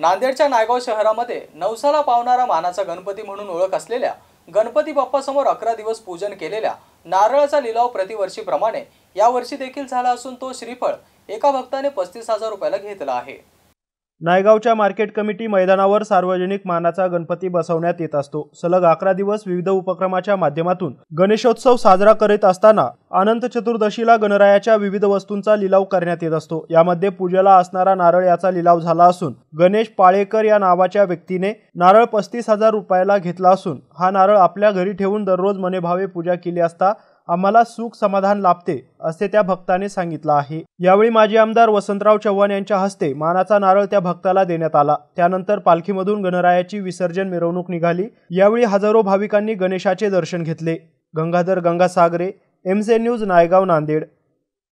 नांदेडच्या नायगाव शहरामध्ये नवसाला पावणारा मानाचा गणपती म्हणून ओळख असलेल्या गणपती बाप्पासमोर अकरा दिवस पूजन केलेल्या नारळाचा लिलाव प्रतिवर्षीप्रमाणे यावर्षी देखील झाला असून तो श्रीफळ एका भक्ताने पस्तीस हजार रुपयाला घेतला आहे नायगावच्या मार्केट कमिटी मैदानावर सार्वजनिक मानाचा गणपती बसवण्यात येत असतो सलग अकरा दिवस विविध उपक्रमाच्या माध्यमातून गणेशोत्सव साजरा करीत असताना अनंत चतुर्दशीला गणरायाच्या विविध वस्तूंचा लिलाव करण्यात येत असतो यामध्ये पूजेला असणारा नारळ याचा लिलाव झाला असून गणेश पाळेकर या नावाच्या व्यक्तीने नारळ पस्तीस हजार रुपयाला घेतला असून हा नारळ आपल्या घरी ठेवून दररोज मनेभावे पूजा केली असता आम्हाला सुख समाधान लाभते असे त्या भक्ताने सांगितलं आहे यावेळी माजी आमदार वसंतराव चव्हाण यांच्या हस्ते मानाचा नारळ त्या भक्ताला देण्यात आला त्यानंतर पालखीमधून गणरायाची विसर्जन मिरवणूक निघाली यावेळी हजारो भाविकांनी गणेशाचे दर्शन घेतले गंगाधर गंगासागरे एमसे न्यूज नायगाव नांदेड